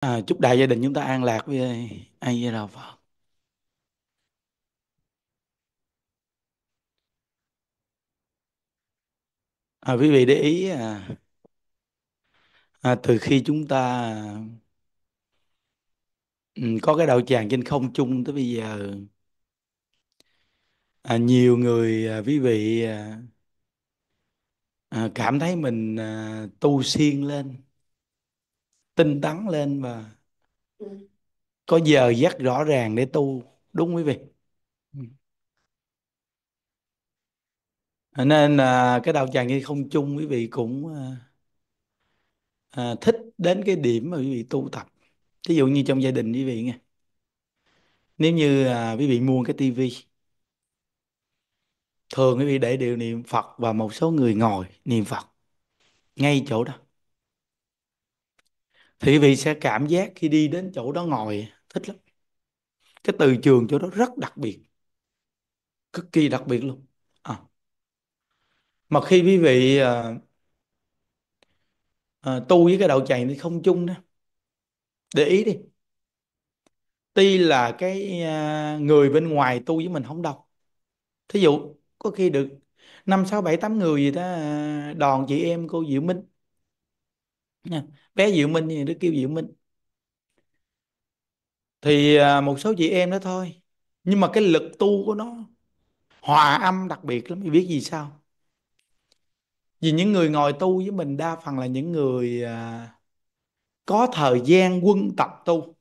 À, chúc đại gia đình chúng ta an lạc với ai với đạo Phật. À, quý vị để ý à, à, từ khi chúng ta um, có cái đạo tràng trên không chung tới bây giờ à, nhiều người à, quý vị à, à cảm thấy mình à, tu siêng lên tinh tấn lên và ừ. có giờ giấc rõ ràng để tu đúng quý vị ừ. à, nên là cái đạo tràng như không chung quý vị cũng à, à thích đến cái điểm mà quý vị tu tập ví dụ như trong gia đình quý vị nghe nếu như à, quý vị mua cái tivi thường quý vị để điều niệm phật và một số người ngồi niệm phật ngay chỗ đó thì vị sẽ cảm giác khi đi đến chỗ đó ngồi thích lắm cái từ trường chỗ đó rất đặc biệt cực kỳ đặc biệt luôn à. mà khi quý vị à, à, tu với cái đầu chày thì không chung đó để ý đi tuy là cái à, người bên ngoài tu với mình không đâu thí dụ có khi được năm sáu bảy tám người gì đó à, đòn chị em cô diệu minh nha. bé Diệu Minh thì nó kêu Diệu Minh thì à, một số chị em đó thôi nhưng mà cái lực tu của nó hòa âm đặc biệt lắm biết gì sao vì những người ngồi tu với mình đa phần là những người à, có thời gian quân tập tu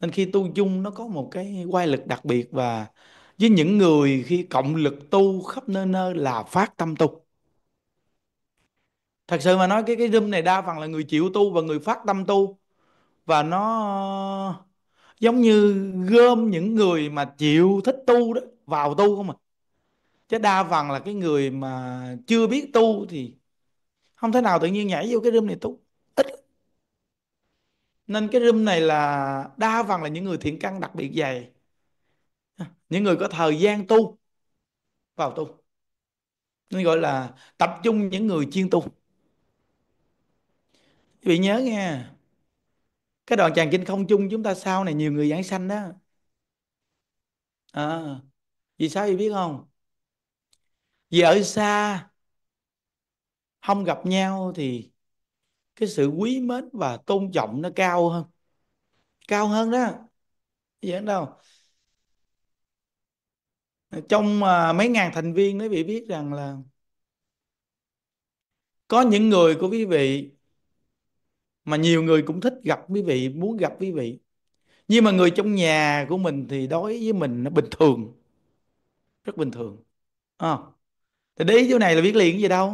nên khi tu chung nó có một cái quay lực đặc biệt và với những người khi cộng lực tu khắp nơi nơi là phát tâm tu thật sự mà nói cái cái zoom này đa phần là người chịu tu và người phát tâm tu và nó giống như gom những người mà chịu thích tu đó vào tu không à chứ đa phần là cái người mà chưa biết tu thì không thể nào tự nhiên nhảy vô cái room này tu ít nên cái room này là đa phần là những người thiện căn đặc biệt dày những người có thời gian tu vào tu nên gọi là tập trung những người chuyên tu quý vị nhớ nghe cái đoạn tràng kinh không chung chúng ta sau này nhiều người giảng sanh đó à, vì sao vậy biết không vì ở xa không gặp nhau thì cái sự quý mến và tôn trọng nó cao hơn cao hơn đó vậy đâu trong à, mấy ngàn thành viên quý bị biết rằng là có những người của quý vị mà nhiều người cũng thích gặp quý vị muốn gặp quý vị nhưng mà người trong nhà của mình thì đối với mình nó bình thường rất bình thường à, thì đấy chỗ này là biết liền gì đâu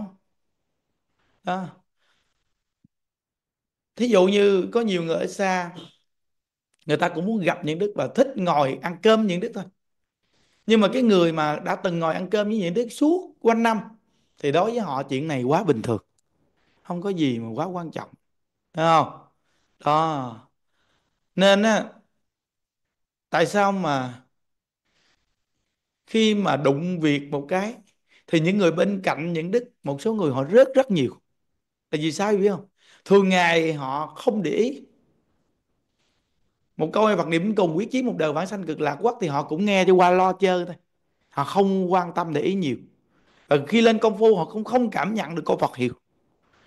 à. thí dụ như có nhiều người ở xa người ta cũng muốn gặp những đức và thích ngồi ăn cơm những đức thôi nhưng mà cái người mà đã từng ngồi ăn cơm với những đức suốt quanh năm thì đối với họ chuyện này quá bình thường không có gì mà quá quan trọng Thấy không? Đó. Nên á tại sao mà khi mà đụng việc một cái thì những người bên cạnh những đức một số người họ rớt rất nhiều. Tại vì sao biết không? Thường ngày họ không để ý. Một câu hay Phật niệm cùng quyết chí một đời vãng sanh cực lạc quốc thì họ cũng nghe cho qua lo chơi thôi. Họ không quan tâm để ý nhiều. Và khi lên công phu họ cũng không cảm nhận được câu Phật hiệu.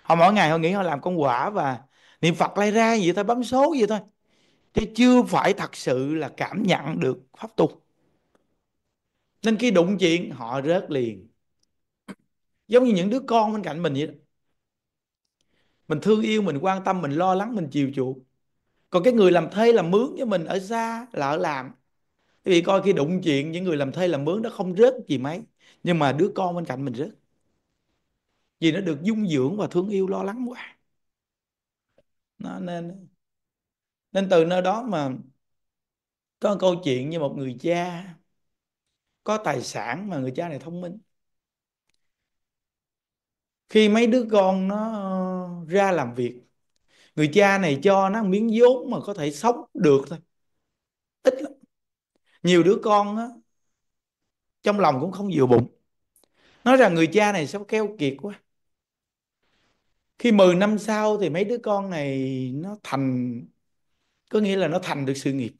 Họ mỗi ngày họ nghĩ họ làm công quả và niệm phật lai ra vậy thôi bấm số vậy thôi chứ chưa phải thật sự là cảm nhận được pháp tu nên khi đụng chuyện họ rớt liền giống như những đứa con bên cạnh mình vậy đó mình thương yêu mình quan tâm mình lo lắng mình chiều chuộng còn cái người làm thuê làm mướn với mình ở xa là ở làm quý vị coi khi đụng chuyện những người làm thuê làm mướn đó không rớt gì mấy nhưng mà đứa con bên cạnh mình rớt vì nó được dung dưỡng và thương yêu lo lắng quá nó nên nên từ nơi đó mà có câu chuyện như một người cha có tài sản mà người cha này thông minh khi mấy đứa con nó ra làm việc người cha này cho nó miếng vốn mà có thể sống được thôi ít lắm nhiều đứa con á trong lòng cũng không vừa bụng nói rằng người cha này sống keo kiệt quá khi 10 năm sau thì mấy đứa con này nó thành có nghĩa là nó thành được sự nghiệp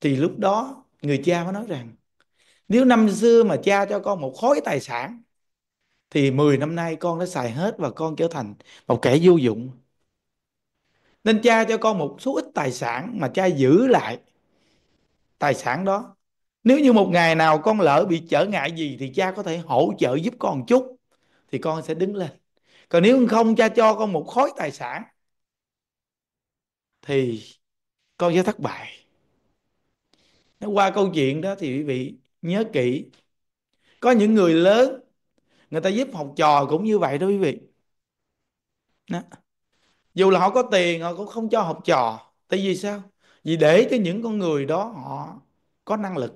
thì lúc đó người cha mới nói rằng nếu năm xưa mà cha cho con một khối tài sản thì 10 năm nay con đã xài hết và con trở thành một kẻ vô dụng nên cha cho con một số ít tài sản mà cha giữ lại tài sản đó nếu như một ngày nào con lỡ bị trở ngại gì thì cha có thể hỗ trợ giúp con một chút thì con sẽ đứng lên còn nếu không cha cho con một khối tài sản thì con sẽ thất bại nó qua câu chuyện đó thì quý vị nhớ kỹ có những người lớn người ta giúp học trò cũng như vậy đó quý vị đó. dù là họ có tiền họ cũng không cho học trò tại vì sao vì để cho những con người đó họ có năng lực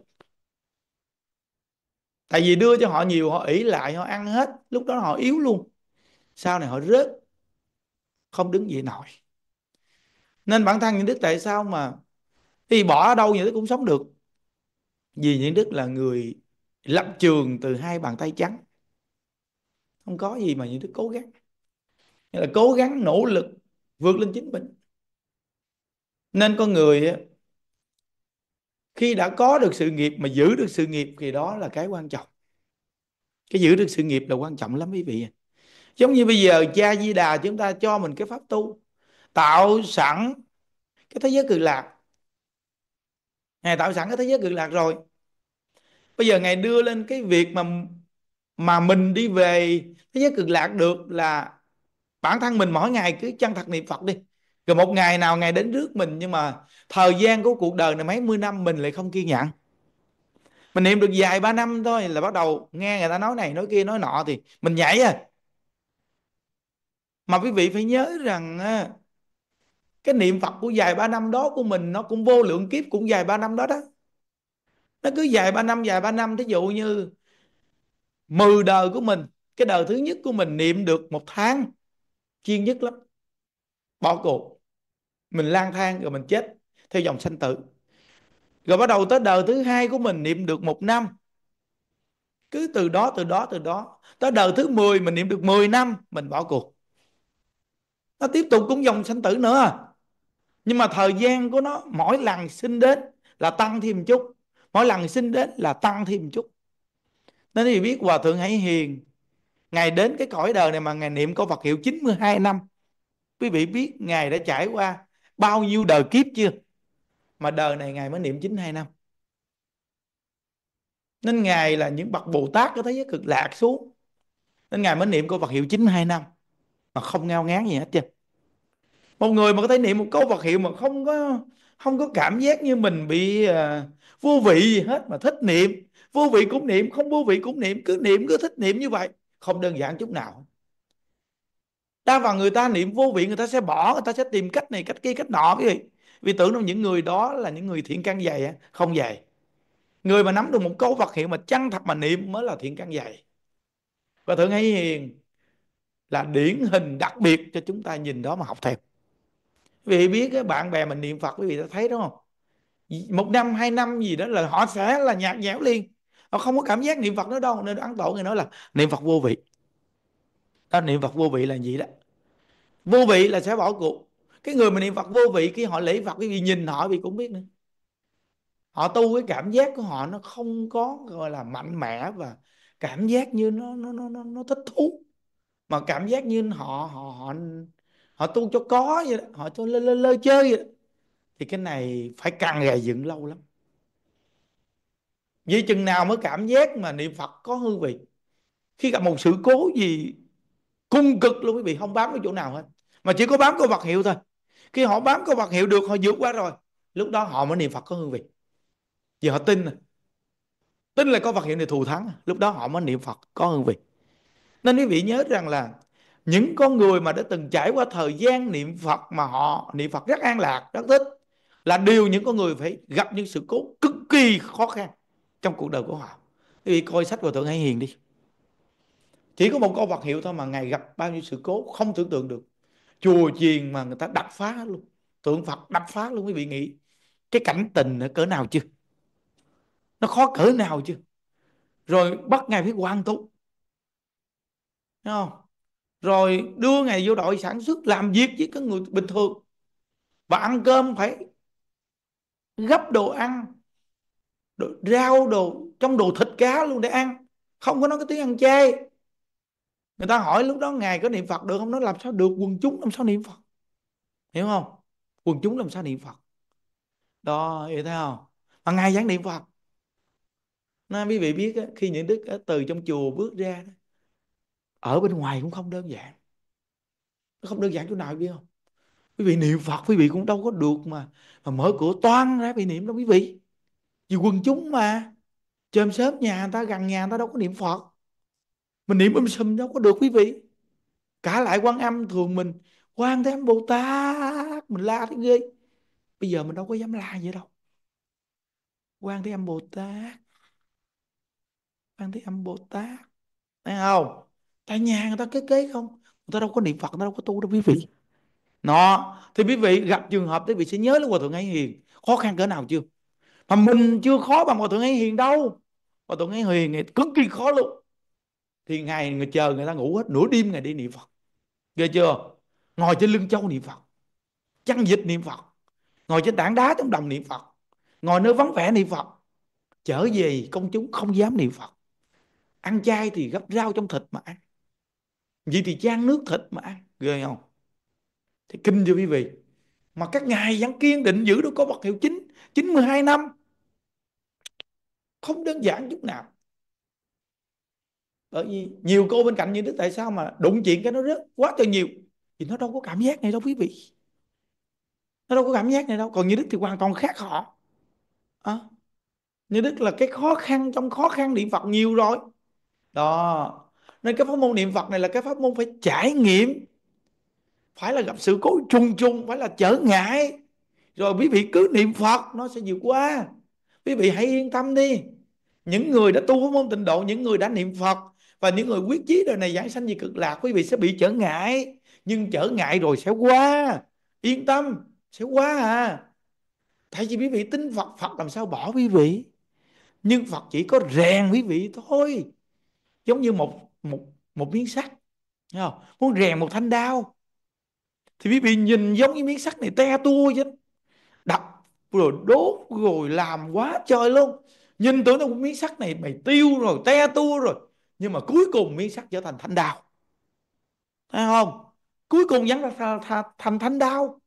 tại vì đưa cho họ nhiều họ ỷ lại họ ăn hết lúc đó họ yếu luôn sau này họ rớt không đứng dậy nổi nên bản thân những đức tại sao mà thì bỏ ở đâu những đức cũng sống được vì những đức là người lập trường từ hai bàn tay trắng không có gì mà những đức cố gắng Nghĩa là cố gắng nỗ lực vượt lên chính mình nên con người khi đã có được sự nghiệp mà giữ được sự nghiệp thì đó là cái quan trọng cái giữ được sự nghiệp là quan trọng lắm quý vị giống như bây giờ cha di đà chúng ta cho mình cái pháp tu tạo sẵn cái thế giới cực lạc ngài tạo sẵn cái thế giới cực lạc rồi bây giờ ngài đưa lên cái việc mà mà mình đi về thế giới cực lạc được là bản thân mình mỗi ngày cứ chân thật niệm phật đi rồi một ngày nào ngày đến trước mình nhưng mà thời gian của cuộc đời này mấy mươi năm mình lại không kiên nhẫn mình niệm được vài ba năm thôi là bắt đầu nghe người ta nói này nói kia nói nọ thì mình nhảy à mà quý vị phải nhớ rằng cái niệm phật của dài ba năm đó của mình nó cũng vô lượng kiếp cũng dài ba năm đó đó nó cứ dài ba năm dài ba năm thí dụ như mười đời của mình cái đời thứ nhất của mình niệm được một tháng chuyên nhất lắm bỏ cuộc mình lang thang rồi mình chết theo dòng sanh tử rồi bắt đầu tới đời thứ hai của mình niệm được một năm cứ từ đó từ đó từ đó tới đời thứ 10 mình niệm được 10 năm mình bỏ cuộc nó tiếp tục cũng dòng sanh tử nữa nhưng mà thời gian của nó mỗi lần sinh đến là tăng thêm chút mỗi lần sinh đến là tăng thêm chút nên thì biết hòa thượng hãy hiền ngày đến cái cõi đời này mà ngày niệm câu Phật hiệu 92 năm quý vị biết ngài đã trải qua bao nhiêu đời kiếp chưa mà đời này ngài mới niệm 92 năm nên ngài là những bậc Bồ Tát có thấy cực lạc xuống nên ngài mới niệm câu Phật hiệu 92 năm mà không ngao ngán gì hết chứ, một người mà có thể niệm một câu Phật hiệu mà không có không có cảm giác như mình bị à, vô vị gì hết mà thích niệm vô vị cũng niệm không vô vị cũng niệm cứ niệm cứ thích niệm như vậy không đơn giản chút nào đa phần người ta niệm vô vị người ta sẽ bỏ người ta sẽ tìm cách này cách kia cách nọ cái gì vì tưởng đâu những người đó là những người thiện căn dày không dày người mà nắm được một câu vật hiệu mà chân thật mà niệm mới là thiện căn dày và thượng hay hiền là điển hình đặc biệt cho chúng ta nhìn đó mà học theo Vì biết cái bạn bè mình niệm phật quý vị đã thấy đúng không một năm hai năm gì đó là họ sẽ là nhạt nhẽo liền họ không có cảm giác niệm phật nữa đâu nên ăn tội người nói là niệm phật vô vị đó niệm phật vô vị là gì đó vô vị là sẽ bỏ cuộc cái người mà niệm phật vô vị khi họ lễ phật quý vị nhìn họ vì cũng biết nữa họ tu cái cảm giác của họ nó không có gọi là mạnh mẽ và cảm giác như nó nó nó nó, nó thích thú mà cảm giác như họ họ họ họ tu cho có vậy đó, họ tu lơ lơ, lơ chơi vậy đó. thì cái này phải càng gầy dựng lâu lắm vì chừng nào mới cảm giác mà niệm Phật có hư vị khi gặp một sự cố gì cung cực luôn quý vị không bám cái chỗ nào hết mà chỉ có bám câu vật hiệu thôi khi họ bám câu vật hiệu được họ vượt qua rồi lúc đó họ mới niệm Phật có hương vị vì họ tin tin là có vật hiệu này thù thắng lúc đó họ mới niệm Phật có hương vị nên quý vị nhớ rằng là những con người mà đã từng trải qua thời gian niệm Phật mà họ niệm Phật rất an lạc, rất thích là điều những con người phải gặp những sự cố cực kỳ khó khăn trong cuộc đời của họ. Quý vị coi sách của Thượng Hải Hiền đi. Chỉ có một câu vật hiệu thôi mà Ngài gặp bao nhiêu sự cố không tưởng tượng được. Chùa chiền mà người ta đập phá luôn. Tượng Phật đập phá luôn quý vị nghĩ. Cái cảnh tình nó cỡ nào chưa? Nó khó cỡ nào chưa? Rồi bắt Ngài phải quan tu Thấy không? Rồi đưa ngày vô đội sản xuất làm việc với cái người bình thường. Và ăn cơm phải gấp đồ ăn, đồ, rau đồ, trong đồ thịt cá luôn để ăn. Không có nói cái tiếng ăn chay. Người ta hỏi lúc đó Ngài có niệm Phật được không? Nó làm sao được, quần chúng làm sao niệm Phật. Hiểu không? Quần chúng làm sao niệm Phật. Đó, hiểu thấy không? Mà Ngài giảng niệm Phật. Nên quý vị biết khi những đức từ trong chùa bước ra ở bên ngoài cũng không đơn giản nó không đơn giản chỗ nào biết không quý vị niệm phật quý vị cũng đâu có được mà mà mở cửa toan ra bị niệm đâu quý vị vì quần chúng mà chôm sớm nhà người ta gần nhà người ta đâu có niệm phật mình niệm um sùm đâu có được quý vị cả lại quan âm thường mình quan thế âm bồ tát mình la thế ghê bây giờ mình đâu có dám la vậy đâu quan thế âm bồ tát quan thế âm bồ tát thấy không tại nhà người ta kế kế không người ta đâu có niệm phật người ta đâu có tu đâu quý vị nó ừ. thì quý vị gặp trường hợp thì quý vị sẽ nhớ đến hòa thượng ấy hiền khó khăn cỡ nào chưa mà mình chưa khó bằng hòa thượng ấy hiền đâu hòa thượng ấy hiền thì cực kỳ khó luôn thì ngày người chờ người ta ngủ hết nửa đêm ngày đi niệm phật ghê chưa ngồi trên lưng châu niệm phật chăn dịch niệm phật ngồi trên tảng đá trong đồng niệm phật ngồi nơi vắng vẻ niệm phật trở về công chúng không dám niệm phật ăn chay thì gấp rau trong thịt mà ăn vì thì chan nước thịt mà ăn ghê không thì kinh cho quý vị mà các ngài vẫn kiên định giữ được có vật hiệu chính 92 năm không đơn giản chút nào bởi vì nhiều cô bên cạnh như đức tại sao mà đụng chuyện cái nó rất quá trời nhiều thì nó đâu có cảm giác này đâu quý vị nó đâu có cảm giác này đâu còn như đức thì hoàn toàn khác họ à, như đức là cái khó khăn trong khó khăn niệm phật nhiều rồi đó nên cái pháp môn niệm phật này là cái pháp môn phải trải nghiệm phải là gặp sự cố chung chung phải là trở ngại rồi quý vị cứ niệm phật nó sẽ vượt qua quý vị hãy yên tâm đi những người đã tu pháp môn tịnh độ những người đã niệm phật và những người quyết chí đời này giải sanh vì cực lạc quý vị sẽ bị trở ngại nhưng trở ngại rồi sẽ qua yên tâm sẽ qua à tại vì quý vị tin phật phật làm sao bỏ quý vị nhưng phật chỉ có rèn quý vị thôi giống như một một một miếng sắt Thấy không muốn rèn một thanh đao thì quý vị nhìn giống như miếng sắt này te tua chứ đập rồi đốt rồi làm quá trời luôn nhìn tưởng đâu miếng sắt này mày tiêu rồi te tua rồi nhưng mà cuối cùng miếng sắt trở thành thanh đao thấy không cuối cùng vẫn ra thành thanh đao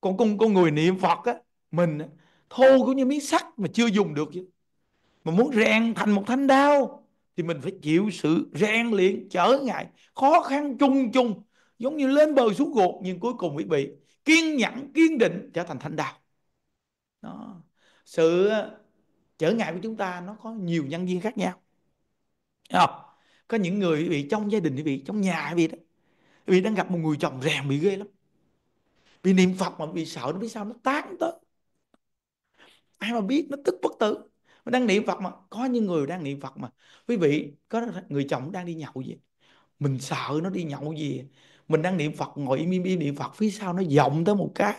còn con con người niệm phật á mình á, thô cũng như miếng sắt mà chưa dùng được chứ mà muốn rèn thành một thanh đao thì mình phải chịu sự rèn luyện trở ngại khó khăn chung chung giống như lên bờ xuống gột nhưng cuối cùng bị bị kiên nhẫn kiên định trở thành thánh đạo đó. sự trở ngại của chúng ta nó có nhiều nhân viên khác nhau không? có những người bị trong gia đình bị trong nhà bị đó quý đang gặp một người chồng rèn bị ghê lắm vì niệm phật mà bị sợ nó biết sao nó tán tới ai mà biết nó tức bất tử đang niệm phật mà có những người đang niệm phật mà quý vị có người chồng đang đi nhậu gì, mình sợ nó đi nhậu gì mình đang niệm phật ngồi im im im niệm phật phía sau nó vọng tới một cái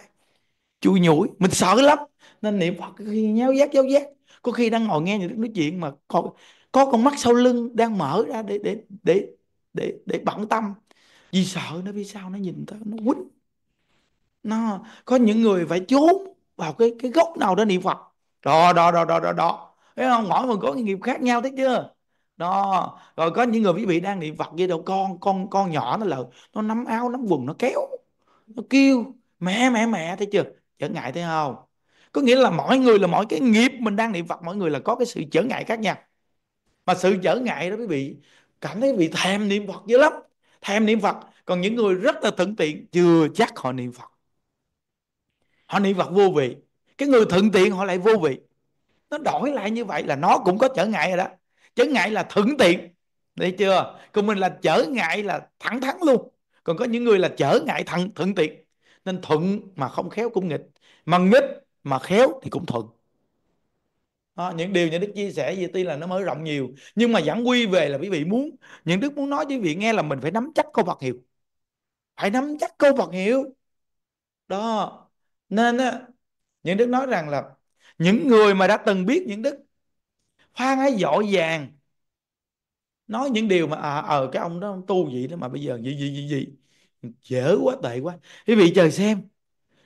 chui nhủi mình sợ lắm nên niệm phật khi nháo giác giáo giác có khi đang ngồi nghe những nói chuyện mà có có con mắt sau lưng đang mở ra để để để để để bận tâm vì sợ nó phía sau nó nhìn tới nó quýnh nó có những người phải trốn vào cái cái gốc nào đó niệm phật đó đó đó đó đó đó thấy không mỗi người có nghiệp khác nhau thấy chưa đó rồi có những người quý vị đang niệm phật với đâu con con con nhỏ nó là nó nắm áo nắm quần nó kéo nó kêu mẹ mẹ mẹ thấy chưa trở ngại thấy không có nghĩa là mỗi người là mỗi cái nghiệp mình đang niệm phật mỗi người là có cái sự trở ngại khác nhau mà sự trở ngại đó quý vị cảm thấy bị thèm niệm phật dữ lắm thèm niệm phật còn những người rất là thuận tiện chưa chắc họ niệm phật họ niệm phật vô vị cái người thuận tiện họ lại vô vị nó đổi lại như vậy là nó cũng có trở ngại rồi đó trở ngại là thuận tiện đi chưa còn mình là trở ngại là thẳng thắn luôn còn có những người là trở ngại thẳng thuận tiện nên thuận mà không khéo cũng nghịch mà nghịch mà khéo thì cũng thuận đó, những điều những đức chia sẻ gì tuy là nó mở rộng nhiều nhưng mà giảng quy về là quý vị muốn những đức muốn nói với vị nghe là mình phải nắm chắc câu vật hiệu phải nắm chắc câu vật hiệu đó nên á những đức nói rằng là những người mà đã từng biết những đức khoan ấy giỏi vàng nói những điều mà à, ờ à, à, cái ông đó ông tu vậy đó mà bây giờ gì gì gì gì dở quá tệ quá quý vị chờ xem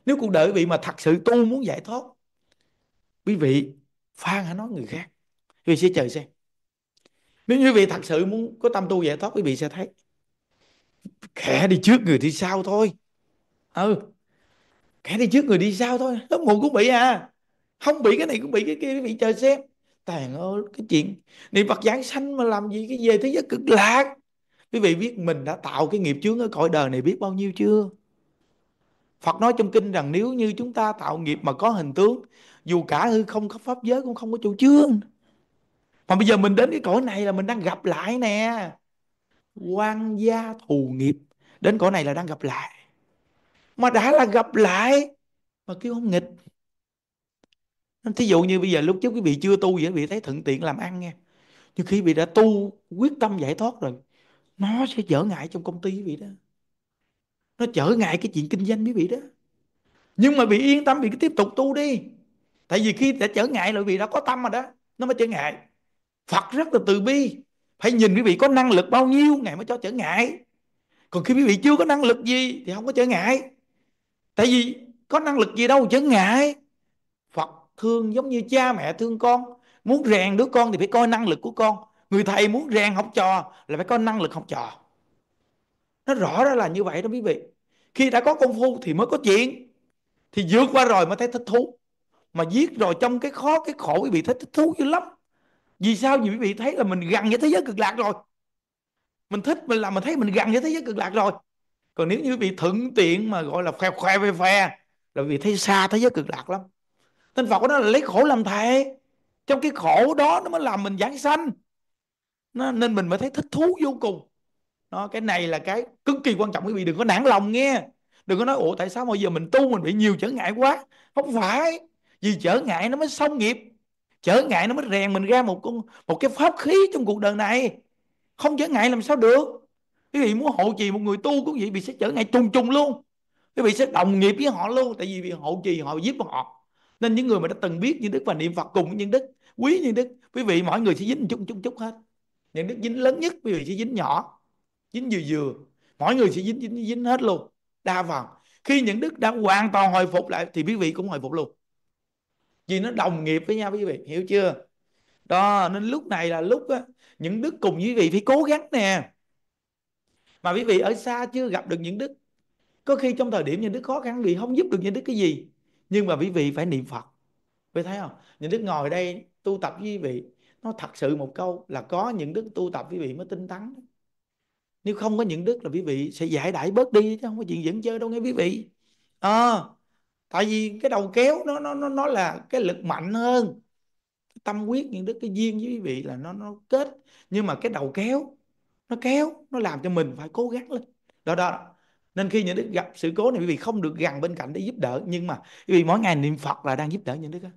nếu cuộc đời quý vị mà thật sự tu muốn giải thoát quý vị phan hãy nói người khác quý vị sẽ chờ xem nếu như quý vị thật sự muốn có tâm tu giải thoát quý vị sẽ thấy kẻ đi trước người đi sau thôi ừ kẻ đi trước người đi sau thôi lớp một cũng bị à không bị cái này cũng bị cái kia bị trời xem tàn ơi cái chuyện niệm phật giảng sanh mà làm gì cái về thế giới cực lạc quý vị biết mình đã tạo cái nghiệp chướng ở cõi đời này biết bao nhiêu chưa Phật nói trong kinh rằng nếu như chúng ta tạo nghiệp mà có hình tướng dù cả hư không có pháp giới cũng không có chủ trương mà bây giờ mình đến cái cõi này là mình đang gặp lại nè quan gia thù nghiệp đến cõi này là đang gặp lại mà đã là gặp lại mà kêu không nghịch thí dụ như bây giờ lúc trước quý vị chưa tu vậy quý vị thấy thuận tiện làm ăn nghe nhưng khi quý vị đã tu quyết tâm giải thoát rồi nó sẽ trở ngại trong công ty quý vị đó nó trở ngại cái chuyện kinh doanh quý vị đó nhưng mà bị yên tâm bị cứ tiếp tục tu đi tại vì khi đã trở ngại là vì đã có tâm rồi đó nó mới trở ngại phật rất là từ bi phải nhìn quý vị có năng lực bao nhiêu ngài mới cho trở ngại còn khi quý vị chưa có năng lực gì thì không có trở ngại tại vì có năng lực gì đâu trở ngại thương giống như cha mẹ thương con muốn rèn đứa con thì phải coi năng lực của con người thầy muốn rèn học trò là phải có năng lực học trò nó rõ ra là như vậy đó quý vị khi đã có công phu thì mới có chuyện thì vượt qua rồi mới thấy thích thú mà giết rồi trong cái khó cái khổ quý vị thấy thích thú dữ lắm vì sao vì quý vị thấy là mình gần với thế giới cực lạc rồi mình thích mình làm mình thấy mình gần với thế giới cực lạc rồi còn nếu như quý vị thuận tiện mà gọi là khoe khoe khoe khoe là vì thấy xa thế giới cực lạc lắm Tên Phật của nó là lấy khổ làm thầy Trong cái khổ đó nó mới làm mình giảng sanh nó, Nên mình mới thấy thích thú vô cùng nó Cái này là cái cực kỳ quan trọng quý vị Đừng có nản lòng nghe Đừng có nói ủa tại sao bây giờ mình tu mình bị nhiều trở ngại quá Không phải Vì trở ngại nó mới xong nghiệp Trở ngại nó mới rèn mình ra một con một cái pháp khí trong cuộc đời này Không trở ngại làm sao được Quý vị muốn hộ trì một người tu cũng vậy bị sẽ trở ngại trùng trùng luôn Quý vị sẽ đồng nghiệp với họ luôn Tại vì vì hộ trì họ giúp họ nên những người mà đã từng biết những đức và niệm phật cùng những đức quý những đức quý vị mọi người sẽ dính chung chung một chút hết những đức dính lớn nhất quý vị sẽ dính nhỏ dính vừa vừa mọi người sẽ dính dính dính hết luôn đa phần khi những đức đã hoàn toàn hồi phục lại thì quý vị cũng hồi phục luôn vì nó đồng nghiệp với nhau quý vị hiểu chưa đó nên lúc này là lúc á, những đức cùng quý vị phải cố gắng nè mà quý vị ở xa chưa gặp được những đức có khi trong thời điểm những đức khó khăn vì không giúp được những đức cái gì nhưng mà quý vị phải niệm phật quý thấy không những đức ngồi đây tu tập với quý vị nó thật sự một câu là có những đức tu tập quý vị mới tinh tấn nếu không có những đức là quý vị sẽ giải đãi bớt đi chứ không có chuyện dẫn chơi đâu nghe quý vị à, tại vì cái đầu kéo nó nó nó nó là cái lực mạnh hơn tâm quyết những đức cái duyên với quý vị là nó nó kết nhưng mà cái đầu kéo nó kéo nó làm cho mình phải cố gắng lên đó đó nên khi những đức gặp sự cố này quý vị không được gần bên cạnh để giúp đỡ nhưng mà quý vị mỗi ngày niệm phật là đang giúp đỡ những đức đó.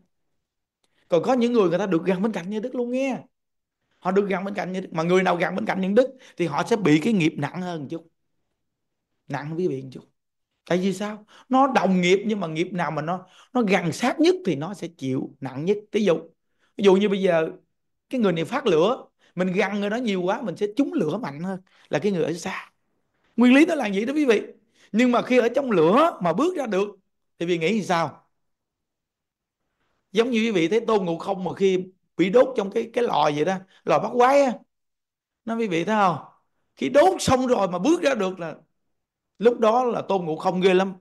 còn có những người người ta được gần bên cạnh như đức luôn nghe họ được gần bên cạnh như đức mà người nào gần bên cạnh những đức thì họ sẽ bị cái nghiệp nặng hơn chút nặng hơn quý vị một chút tại vì sao nó đồng nghiệp nhưng mà nghiệp nào mà nó nó gần sát nhất thì nó sẽ chịu nặng nhất ví dụ ví dụ như bây giờ cái người này phát lửa mình gần người đó nhiều quá mình sẽ trúng lửa mạnh hơn là cái người ở xa nguyên lý nó là gì đó quý vị nhưng mà khi ở trong lửa mà bước ra được thì vì nghĩ sao giống như quý vị thấy tôn ngộ không mà khi bị đốt trong cái cái lò vậy đó lò bắt quái á nó quý vị thấy không khi đốt xong rồi mà bước ra được là lúc đó là tôn ngộ không ghê lắm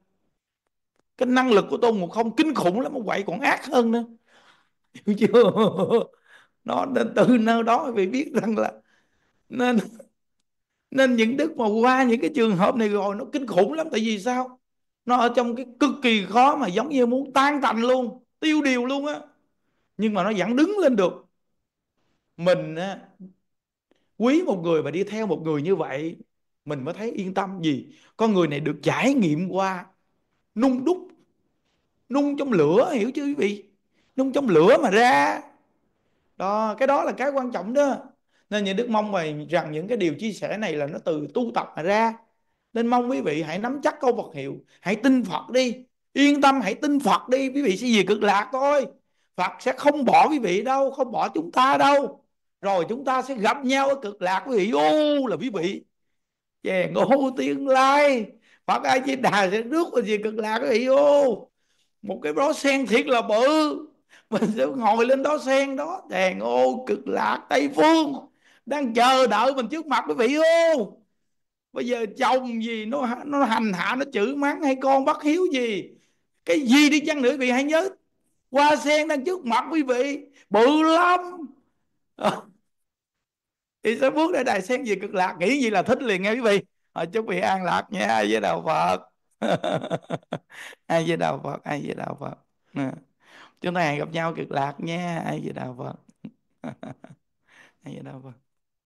cái năng lực của tôn ngộ không kinh khủng lắm mà quậy còn ác hơn nữa hiểu chưa nó từ nơi đó phải biết rằng là nên nên những đức mà qua những cái trường hợp này rồi nó kinh khủng lắm tại vì sao nó ở trong cái cực kỳ khó mà giống như muốn tan tành luôn tiêu điều luôn á nhưng mà nó vẫn đứng lên được mình á, quý một người và đi theo một người như vậy mình mới thấy yên tâm gì con người này được trải nghiệm qua nung đúc nung trong lửa hiểu chưa quý vị nung trong lửa mà ra đó cái đó là cái quan trọng đó nên như đức mong rằng, rằng những cái điều chia sẻ này là nó từ tu tập mà ra nên mong quý vị hãy nắm chắc câu Phật hiệu hãy tin Phật đi yên tâm hãy tin Phật đi quý vị sẽ gì cực lạc thôi Phật sẽ không bỏ quý vị đâu không bỏ chúng ta đâu rồi chúng ta sẽ gặp nhau ở cực lạc quý vị ô là quý vị chè ngô tiên lai Phật ai chỉ đà sẽ rước vào gì cực lạc quý vị ô một cái bó sen thiệt là bự mình sẽ ngồi lên đó sen đó đèn ô cực lạc tây phương đang chờ đợi mình trước mặt quý vị ô bây giờ chồng gì nó nó hành hạ nó chữ mắng hay con bắt hiếu gì cái gì đi chăng nữa quý vị hãy nhớ hoa sen đang trước mặt quý vị bự lắm ờ. thì sẽ bước ra đài sen gì cực lạc nghĩ gì là thích liền nghe quý vị à, chúc vị an lạc nha với đạo phật ai với đạo phật ai với đạo phật ờ. chúng ta hẹn gặp nhau cực lạc nha ai với đạo phật ai với đạo phật